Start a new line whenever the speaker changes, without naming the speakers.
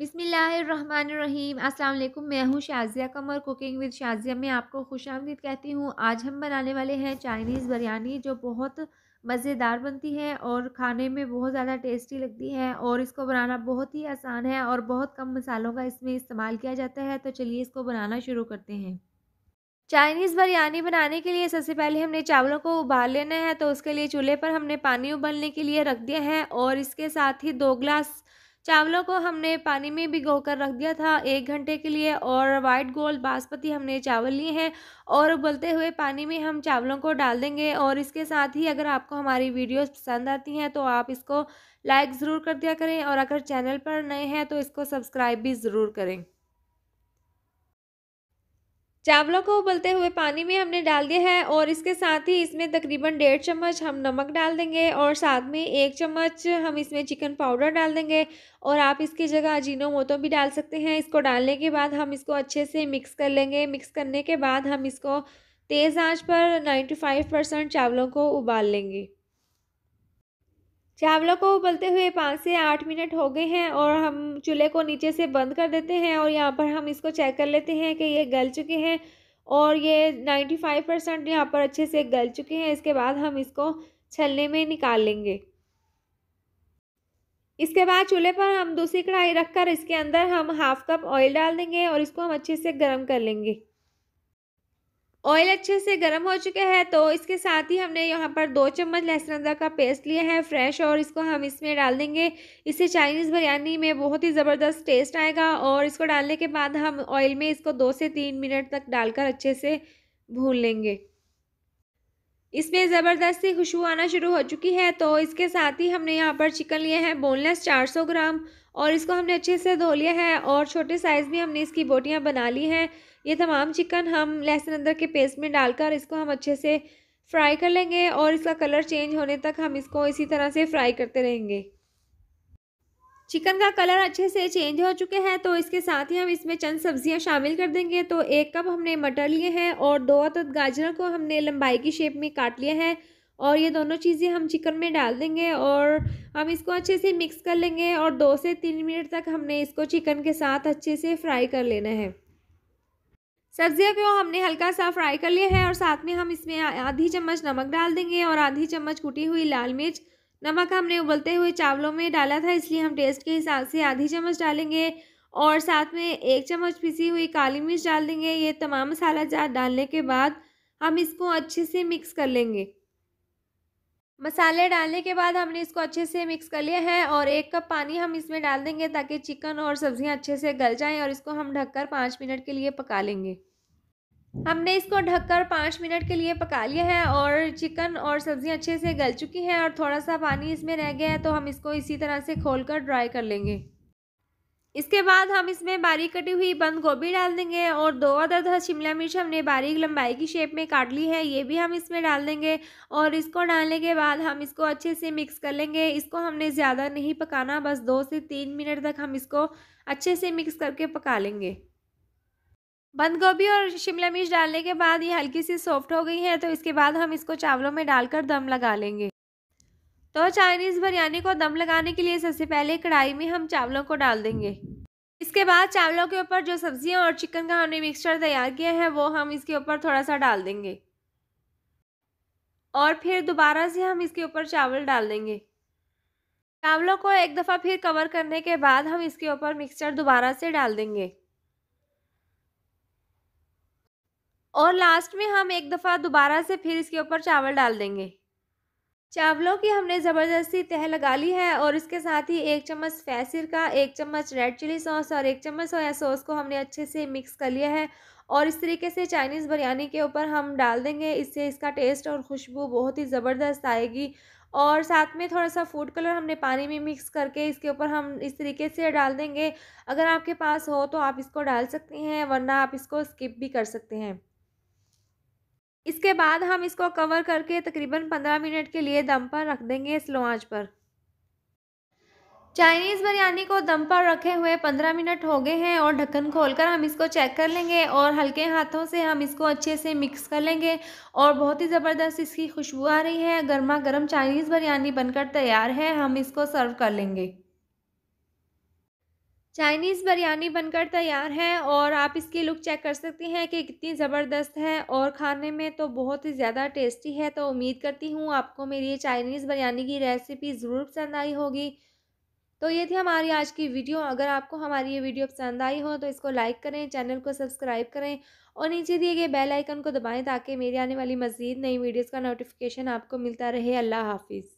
रहीम अल्लाम मैं हूँ शाजिया कमर कुकिंग विद शाजिया में आपको खुश आमदीद कहती हूँ आज हम बनाने वाले हैं चाइनीज़ बिरयानी जो बहुत मज़ेदार बनती है और खाने में बहुत ज़्यादा टेस्टी लगती है और इसको बनाना बहुत ही आसान है और बहुत कम मसालों का इसमें इस्तेमाल किया जाता है तो चलिए इसको बनाना शुरू करते हैं चाइनीज़ बिरयानी बनाने के लिए सबसे पहले हमने चावलों को उबाल लेना है तो उसके लिए चूल्हे पर हमने पानी उबलने के लिए रख दिया है और इसके साथ ही दो ग्लास चावलों को हमने पानी में भिगो कर रख दिया था एक घंटे के लिए और वाइट गोल्ड बासमती हमने चावल लिए हैं और उबलते हुए पानी में हम चावलों को डाल देंगे और इसके साथ ही अगर आपको हमारी वीडियोस पसंद आती हैं तो आप इसको लाइक ज़रूर कर दिया करें और अगर चैनल पर नए हैं तो इसको सब्सक्राइब भी ज़रूर करें चावलों को उबलते हुए पानी में हमने डाल दिया है और इसके साथ ही इसमें तकरीबन डेढ़ चम्मच हम नमक डाल देंगे और साथ में एक चम्मच हम इसमें चिकन पाउडर डाल देंगे और आप इसकी जगह अजीनो मोतो भी डाल सकते हैं इसको डालने के बाद हम इसको अच्छे से मिक्स कर लेंगे मिक्स करने के बाद हम इसको तेज़ आंच पर फाइव परसेंट चावलों को उबाल लेंगे चावलों को उबलते हुए पाँच से आठ मिनट हो गए हैं और हम चूल्हे को नीचे से बंद कर देते हैं और यहाँ पर हम इसको चेक कर लेते हैं कि ये गल चुके हैं और ये नाइन्टी फाइव परसेंट यहाँ पर अच्छे से गल चुके हैं इसके बाद हम इसको छलने में निकाल लेंगे इसके बाद चूल्हे पर हम दूसरी कढ़ाई रखकर इसके अंदर हम हाफ कप ऑयल डाल देंगे और इसको हम अच्छे से गर्म कर लेंगे ऑयल अच्छे से गर्म हो चुका है तो इसके साथ ही हमने यहाँ पर दो चम्मच लहसुन अदरक का पेस्ट लिया है फ्रेश और इसको हम इसमें डाल देंगे इससे चाइनीज़ बिरयानी में बहुत ही ज़बरदस्त टेस्ट आएगा और इसको डालने के बाद हम ऑयल में इसको दो से तीन मिनट तक डालकर अच्छे से भून लेंगे इसमें ज़बरदस्त सी खुशबू आना शुरू हो चुकी है तो इसके साथ ही हमने यहाँ पर चिकन लिए हैं बोनलेस 400 ग्राम और इसको हमने अच्छे से धो लिया है और छोटे साइज़ में हमने इसकी बोटियाँ बना ली हैं ये तमाम चिकन हम लहसुन अदरक के पेस्ट में डालकर इसको हम अच्छे से फ्राई कर लेंगे और इसका कलर चेंज होने तक हम इसको इसी तरह से फ्राई करते रहेंगे चिकन का कलर अच्छे से चेंज हो चुके हैं तो इसके साथ ही हम इसमें चंद सब्जियां शामिल कर देंगे तो एक कप हमने मटर लिए हैं और दो अदद गाजर को हमने लंबाई की शेप में काट लिया है और ये दोनों चीज़ें हम चिकन में डाल देंगे और हम इसको अच्छे से मिक्स कर लेंगे और दो से तीन मिनट तक हमने इसको चिकन के साथ अच्छे से फ्राई कर लेना है सब्जियों को हमने हल्का सा फ्राई कर लिया है और साथ में हम इसमें आधी चम्मच नमक डाल देंगे और आधी चम्मच कुटी हुई लाल मिर्च नमक हमने उबलते हुए चावलों में डाला था इसलिए हम टेस्ट के हिसाब से आधी चम्मच डालेंगे और साथ में एक चम्मच पिसी हुई काली मिर्च डाल देंगे ये तमाम मसाला डालने के बाद हम इसको अच्छे से मिक्स कर लेंगे मसाले डालने के बाद हमने इसको अच्छे से मिक्स कर लिया है और एक कप पानी हम इसमें डाल देंगे ताकि चिकन और सब्जियां अच्छे से गल जाएं और इसको हम ढककर पाँच मिनट के लिए पका लेंगे हमने इसको ढककर पाँच मिनट के लिए पका लिया है और चिकन और सब्जियां अच्छे से गल चुकी हैं और थोड़ा सा पानी इसमें रह गया है तो हम इसको इसी तरह से खोल ड्राई कर लेंगे इसके बाद हम इसमें बारीक कटी हुई बंद गोभी डाल देंगे और दो अदद शिमला मिर्च हमने बारीक लंबाई की शेप में काट ली है ये भी हम इसमें डाल देंगे और इसको डालने के बाद हम इसको अच्छे से मिक्स कर लेंगे इसको हमने ज़्यादा नहीं पकाना बस दो से तीन मिनट तक हम इसको अच्छे से मिक्स करके पका लेंगे बंद गोभी और शिमला मिर्च डालने के बाद ये हल्की सी सॉफ्ट हो गई है तो इसके बाद हम इसको चावलों में डालकर दम लगा लेंगे तो चाइनीज़ बिरयानी को दम लगाने के लिए सबसे पहले कढ़ाई में हम चावलों को डाल देंगे इसके बाद चावलों के ऊपर जो सब्जियां और चिकन का हमने मिक्सचर तैयार किया है वो हम इसके ऊपर थोड़ा सा डाल देंगे और फिर दोबारा से हम इसके ऊपर चावल डाल देंगे चावलों को एक दफ़ा फिर कवर करने के बाद हम इसके ऊपर मिक्सचर दोबारा से डाल देंगे और लास्ट में हम एक दफ़ा दोबारा से फिर इसके ऊपर चावल डाल देंगे चावलों की हमने ज़बरदस्ती तह लगा ली है और इसके साथ ही एक चम्मच फैसिर का एक चम्मच रेड चिली सॉस और एक चम्मच सोया सॉस को हमने अच्छे से मिक्स कर लिया है और इस तरीके से चाइनीज़ बिरयानी के ऊपर हम डाल देंगे इससे इसका टेस्ट और खुशबू बहुत ही ज़बरदस्त आएगी और साथ में थोड़ा सा फूड कलर हमने पानी में मिक्स करके इसके ऊपर हम इस तरीके से डाल देंगे अगर आपके पास हो तो आप इसको डाल सकते हैं वरना आप इसको स्किप भी कर सकते हैं इसके बाद हम इसको कवर करके तकरीबन पंद्रह मिनट के लिए दम पर रख देंगे स्लो आंच पर चाइनीज़ बिरयानी को दम पर रखे हुए पंद्रह मिनट हो गए हैं और ढक्कन खोलकर हम इसको चेक कर लेंगे और हल्के हाथों से हम इसको अच्छे से मिक्स कर लेंगे और बहुत ही ज़बरदस्त इसकी खुशबू आ रही है गर्मा गर्म चाइनीज़ बिरयानी बनकर तैयार है हम इसको सर्व कर लेंगे चाइनीज़ बिरयानी बनकर तैयार है और आप इसकी लुक चेक कर सकती हैं कि कितनी ज़बरदस्त है और खाने में तो बहुत ही ज़्यादा टेस्टी है तो उम्मीद करती हूँ आपको मेरी ये चाइनीज़ बिरयानी की रेसिपी ज़रूर पसंद आई होगी तो ये थी हमारी आज की वीडियो अगर आपको हमारी ये वीडियो पसंद आई हो तो इसको लाइक करें चैनल को सब्सक्राइब करें और नीचे दिए गए बेल आइकन को दबाएं ताकि मेरी आने वाली मज़ीद नई वीडियोज़ का नोटिफिकेशन आपको मिलता रहे अल्लाह हाफिज़